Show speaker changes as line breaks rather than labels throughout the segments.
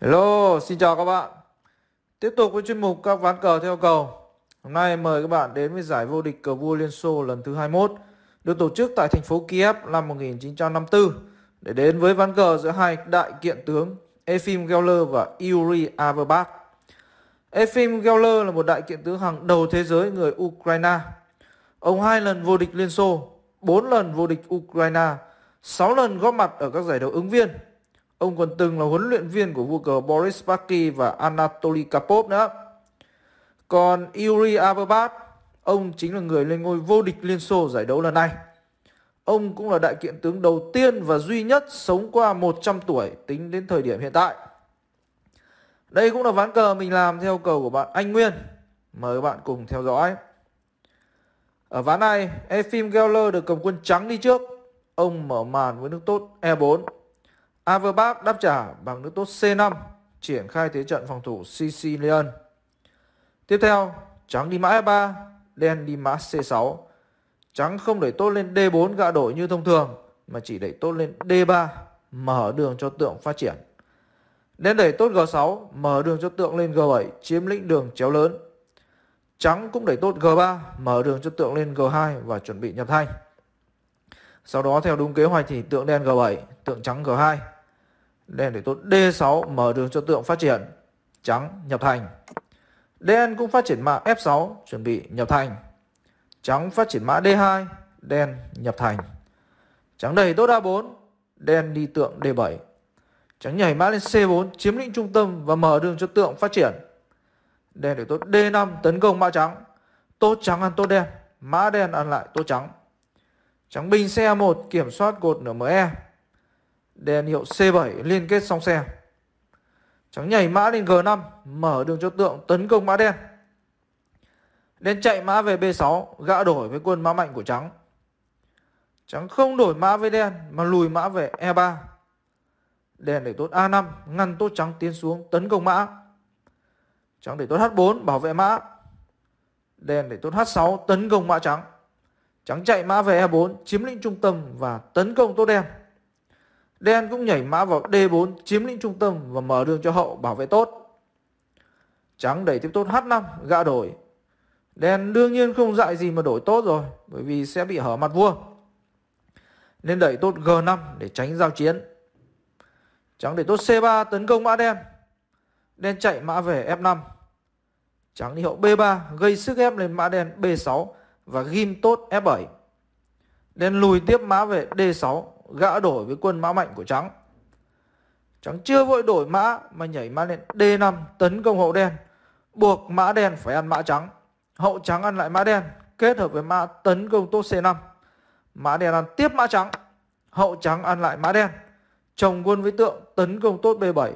Hello, xin chào các bạn. Tiếp tục với chuyên mục các ván cờ theo cầu. Hôm nay mời các bạn đến với giải vô địch cờ vua Liên Xô lần thứ 21 được tổ chức tại thành phố Kiev năm 1954 để đến với ván cờ giữa hai đại kiện tướng Efim Geller và Yuri Averbak. Efim Geller là một đại kiện tướng hàng đầu thế giới người Ukraine. Ông hai lần vô địch Liên Xô, 4 lần vô địch Ukraine, 6 lần góp mặt ở các giải đấu ứng viên Ông còn từng là huấn luyện viên của vua cờ Boris Baki và Anatoly Karpov nữa. Còn Yuri Averbad, ông chính là người lên ngôi vô địch Liên Xô giải đấu lần này. Ông cũng là đại kiện tướng đầu tiên và duy nhất sống qua 100 tuổi tính đến thời điểm hiện tại. Đây cũng là ván cờ mình làm theo cầu của bạn Anh Nguyên. Mời các bạn cùng theo dõi. Ở ván này, Efim Geller được cầm quân trắng đi trước. Ông mở màn với nước tốt E4. Averbach đáp trả bằng nước tốt C5, triển khai thế trận phòng thủ Sicilian. Tiếp theo, trắng đi mã F3, đen đi mã C6. Trắng không đẩy tốt lên D4 gạ đổi như thông thường, mà chỉ đẩy tốt lên D3, mở đường cho tượng phát triển. Đen đẩy tốt G6, mở đường cho tượng lên G7, chiếm lĩnh đường chéo lớn. Trắng cũng đẩy tốt G3, mở đường cho tượng lên G2 và chuẩn bị nhập thay Sau đó theo đúng kế hoạch thì tượng đen G7, tượng trắng G2. Đen để tốt D6 mở đường cho tượng phát triển. Trắng nhập thành. Đen cũng phát triển mã F6 chuẩn bị nhập thành. Trắng phát triển mã D2, đen nhập thành. Trắng đẩy tốt A4, đen đi tượng D7. Trắng nhảy mã lên C4 chiếm lĩnh trung tâm và mở đường cho tượng phát triển. Đen để tốt D5 tấn công mã trắng. Tốt trắng ăn tốt đen, mã đen ăn lại tốt trắng. Trắng binh xe 1 kiểm soát cột nửa ME đèn hiệu C7 liên kết song xe. Trắng nhảy mã lên G5, mở đường cho tượng tấn công mã đen. Đen chạy mã về B6, gã đổi với quân mã mạnh của trắng. Trắng không đổi mã với đen mà lùi mã về E3. Đen để tốt A5, ngăn tốt trắng tiến xuống tấn công mã. Trắng để tốt H4 bảo vệ mã. Đen để tốt H6 tấn công mã trắng. Trắng chạy mã về E4 chiếm lĩnh trung tâm và tấn công tốt đen. Đen cũng nhảy mã vào D4 chiếm lĩnh trung tâm và mở đường cho hậu bảo vệ tốt. Trắng đẩy tiếp tốt H5, gã đổi. Đen đương nhiên không dạy gì mà đổi tốt rồi, bởi vì sẽ bị hở mặt vua. Nên đẩy tốt G5 để tránh giao chiến. Trắng đẩy tốt C3 tấn công mã đen. Đen chạy mã về F5. Trắng đi hậu B3 gây sức ép lên mã đen B6 và ghim tốt F7. Đen lùi tiếp mã về D6 gã đổi với quân mã mạnh của Trắng. Trắng chưa vội đổi mã mà nhảy mã lên D5 tấn công hậu đen, buộc mã đen phải ăn mã trắng. Hậu trắng ăn lại mã đen, kết hợp với mã tấn công tốt C5. Mã đen ăn tiếp mã trắng, hậu trắng ăn lại mã đen. Chồng quân với tượng tấn công tốt B7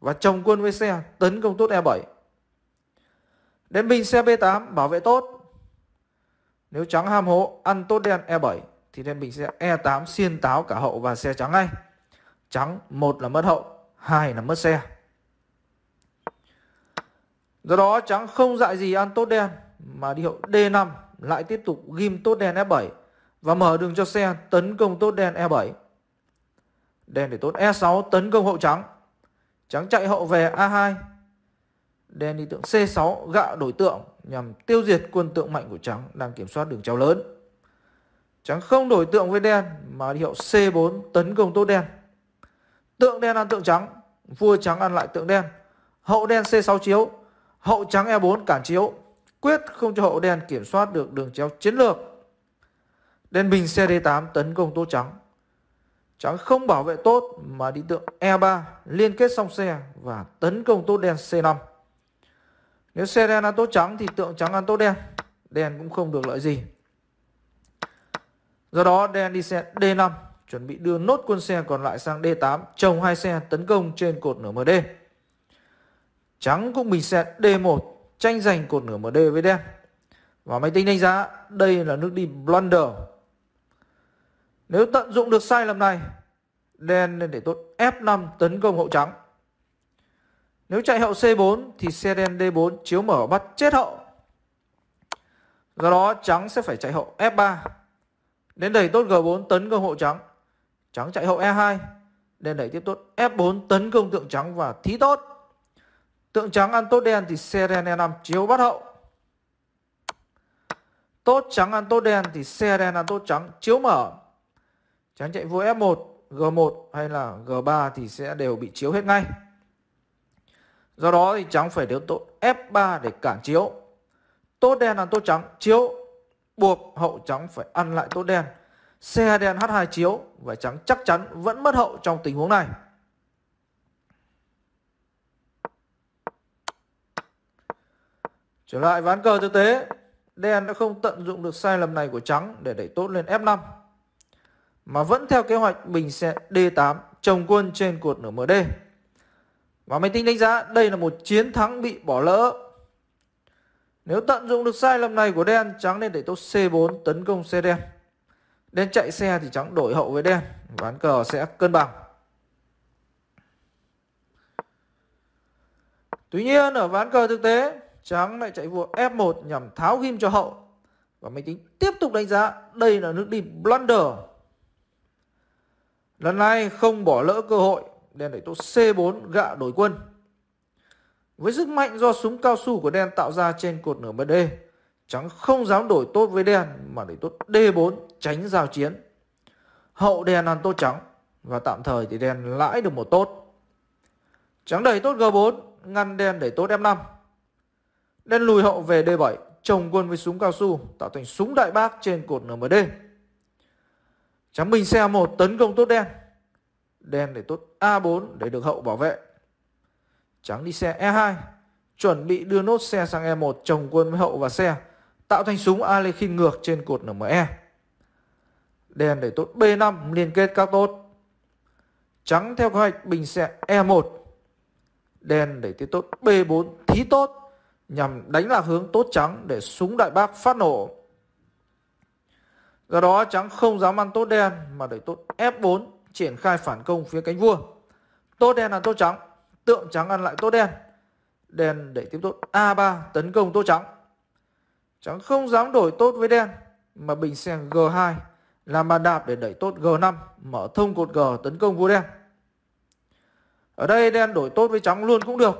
và chồng quân với xe tấn công tốt E7. Đến binh xe B8 bảo vệ tốt. Nếu trắng ham hố ăn tốt đen E7 thì nên mình sẽ E8 xiên táo cả hậu và xe trắng ngay. Trắng một là mất hậu, hai là mất xe. Do đó trắng không dạy gì ăn tốt đen mà đi hậu D5 lại tiếp tục ghim tốt đen e 7 và mở đường cho xe tấn công tốt đen E7. Đen để tốt E6 tấn công hậu trắng. Trắng chạy hậu về A2. Đen đi tượng C6 gạ đổi tượng nhằm tiêu diệt quân tượng mạnh của trắng đang kiểm soát đường treo lớn. Trắng không đổi tượng với đen mà hiệu C4 tấn công tốt đen. Tượng đen ăn tượng trắng, vua trắng ăn lại tượng đen. Hậu đen C6 chiếu, hậu trắng E4 cản chiếu, quyết không cho hậu đen kiểm soát được đường chéo chiến lược. Đen bình xe D8 tấn công tốt trắng. Trắng không bảo vệ tốt mà đi tượng E3 liên kết song xe và tấn công tốt đen C5. Nếu xe đen ăn tốt trắng thì tượng trắng ăn tốt đen, đen cũng không được lợi gì. Do đó đen đi xe D5 chuẩn bị đưa nốt quân xe còn lại sang D8 trồng hai xe tấn công trên cột nửa MD. Trắng cũng bình xe D1 tranh giành cột nửa MD với đen. Và máy tính đánh giá đây là nước đi blunder. Nếu tận dụng được sai lầm này, đen nên để tốt F5 tấn công hậu trắng. Nếu chạy hậu C4 thì xe đen D4 chiếu mở bắt chết hậu. Do đó trắng sẽ phải chạy hậu F3 nên đẩy tốt G4 tấn công hộ trắng. Trắng chạy hậu E2. nên đẩy tiếp tốt F4 tấn công tượng trắng và thí tốt. Tượng trắng ăn tốt đen thì Seren E5 chiếu bắt hậu. Tốt trắng ăn tốt đen thì Seren ăn tốt trắng chiếu mở. Trắng chạy vua F1, G1 hay là G3 thì sẽ đều bị chiếu hết ngay. Do đó thì trắng phải đếm tốt F3 để cản chiếu. Tốt đen ăn tốt trắng chiếu buộc hậu trắng phải ăn lại tốt đen. Xe đen H2 chiếu, và trắng chắc chắn vẫn mất hậu trong tình huống này. Trở lại ván cờ thực tế, đen đã không tận dụng được sai lầm này của trắng để đẩy tốt lên F5. Mà vẫn theo kế hoạch bình sẽ D8 trồng quân trên cột nửa MD. Và máy tính đánh giá đây là một chiến thắng bị bỏ lỡ nếu tận dụng được sai lầm này của đen, trắng nên để tốt C4 tấn công xe đen. Đen chạy xe thì trắng đổi hậu với đen, ván cờ sẽ cân bằng. Tuy nhiên ở ván cờ thực tế, trắng lại chạy vua F1 nhằm tháo ghim cho hậu. Và máy tính tiếp tục đánh giá đây là nước đi blunder. Lần này không bỏ lỡ cơ hội, đen để tốt C4 gạ đổi quân. Với sức mạnh do súng cao su của đen tạo ra trên cột nửa MD, trắng không dám đổi tốt với đen mà để tốt D4 tránh giao chiến. Hậu đen ăn tốt trắng và tạm thời thì đen lãi được một tốt. Trắng đẩy tốt G4, ngăn đen đẩy tốt F5. Đen lùi hậu về D7, chồng quân với súng cao su tạo thành súng đại bác trên cột NMD. Trắng bình xe một tấn công tốt đen. Đen để tốt A4 để được hậu bảo vệ. Trắng đi xe E2 Chuẩn bị đưa nốt xe sang E1 Chồng quân với hậu và xe Tạo thành súng Alekhine ngược trên cột NME đen đẩy tốt B5 liên kết các tốt Trắng theo kế hoạch bình xe E1 đen đẩy tiếp tốt B4 thí tốt Nhằm đánh lạc hướng tốt trắng để súng đại bác phát nổ Do đó trắng không dám ăn tốt đen mà đẩy tốt F4 triển khai phản công phía cánh vua. Tốt đen ăn tốt trắng tượng trắng ăn lại tốt đen đen để tiếp tốt a3 tấn công tốt trắng trắng không dám đổi tốt với đen mà bình sang g2 làm bàn đạp để đẩy tốt g5 mở thông cột g tấn công vua đen ở đây đen đổi tốt với trắng luôn cũng được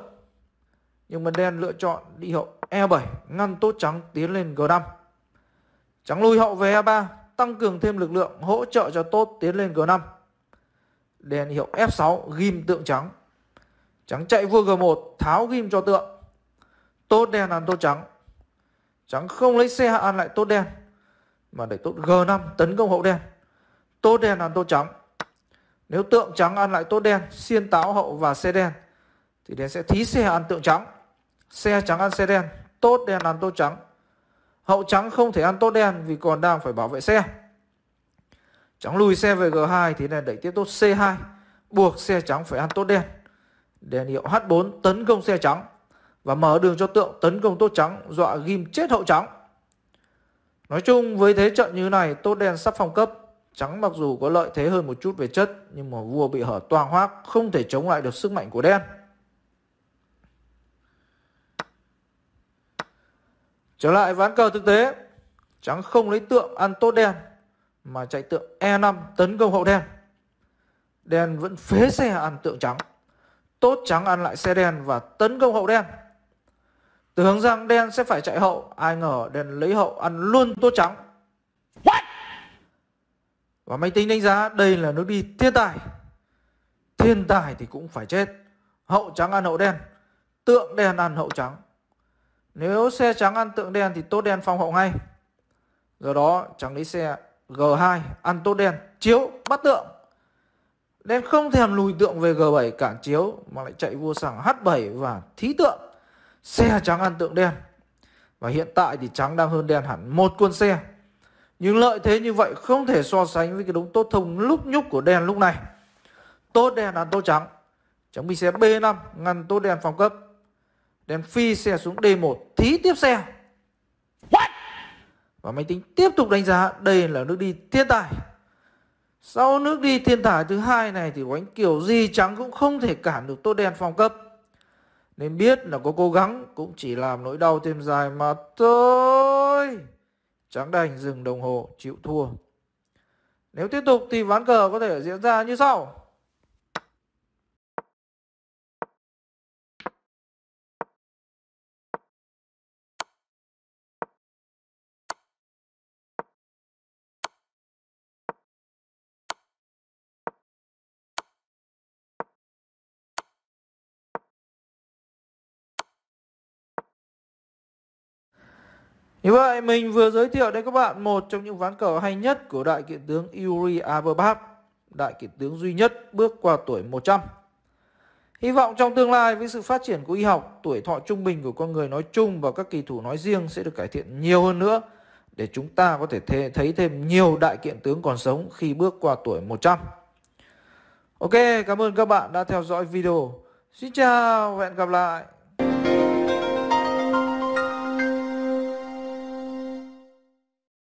nhưng mà đen lựa chọn đi hậu e7 ngăn tốt trắng tiến lên g5 trắng lui hậu về e3 tăng cường thêm lực lượng hỗ trợ cho tốt tiến lên g5 đen hiệu F6 ghim tượng trắng Trắng chạy vua G1 tháo ghim cho tượng. Tốt đen ăn tốt trắng. Trắng không lấy xe ăn lại tốt đen. Mà đẩy tốt G5 tấn công hậu đen. Tốt đen ăn tốt trắng. Nếu tượng trắng ăn lại tốt đen, xiên táo hậu và xe đen thì đen sẽ thí xe ăn tượng trắng. Xe trắng ăn xe đen, tốt đen ăn tốt trắng. Hậu trắng không thể ăn tốt đen vì còn đang phải bảo vệ xe. Trắng lùi xe về G2 thì đen đẩy tiếp tốt C2, buộc xe trắng phải ăn tốt đen đèn hiệu H4 tấn công xe trắng và mở đường cho tượng tấn công tốt trắng dọa ghim chết hậu trắng. Nói chung với thế trận như này tốt đen sắp phong cấp Trắng mặc dù có lợi thế hơn một chút về chất nhưng mà vua bị hở toang hoác không thể chống lại được sức mạnh của đen. Trở lại ván cờ thực tế, trắng không lấy tượng ăn tốt đen mà chạy tượng E5 tấn công hậu đen. Đen vẫn phế xe ăn tượng trắng tốt trắng ăn lại xe đen và tấn công hậu đen. Tưởng rằng đen sẽ phải chạy hậu, ai ngờ đen lấy hậu ăn luôn tốt trắng. What? Và máy tính đánh giá đây là nước đi thiên tài. Thiên tài thì cũng phải chết. Hậu trắng ăn hậu đen, tượng đen ăn hậu trắng. Nếu xe trắng ăn tượng đen thì tốt đen phong hậu ngay. Do đó trắng lấy xe G2 ăn tốt đen, chiếu bắt tượng đen không thèm lùi tượng về G7 cản chiếu mà lại chạy vua sảng H7 và thí tượng xe trắng ăn tượng đen và hiện tại thì trắng đang hơn đen hẳn một quân xe nhưng lợi thế như vậy không thể so sánh với cái đống tốt thông lúc nhúc của đen lúc này tốt đen ăn tốt trắng trắng bị xe B5 ngăn tốt đen phòng cấp đen phi xe xuống D1 thí tiếp xe What? và máy tính tiếp tục đánh giá đây là nước đi thiên tài sau nước đi thiên tài thứ hai này thì Oánh kiểu gì trắng cũng không thể cản được tô đen phong cấp. Nên biết là có cố gắng cũng chỉ làm nỗi đau thêm dài mà thôi. Trắng đành dừng đồng hồ chịu thua. Nếu tiếp tục thì ván cờ có thể diễn ra như sau. Như vậy mình vừa giới thiệu đến các bạn một trong những ván cờ hay nhất của đại kiện tướng Yuri Averbab, đại kiện tướng duy nhất bước qua tuổi 100. Hy vọng trong tương lai với sự phát triển của y học, tuổi thọ trung bình của con người nói chung và các kỳ thủ nói riêng sẽ được cải thiện nhiều hơn nữa để chúng ta có thể thấy thêm nhiều đại kiện tướng còn sống khi bước qua tuổi 100. Ok, cảm ơn các bạn đã theo dõi video. Xin chào và hẹn gặp lại.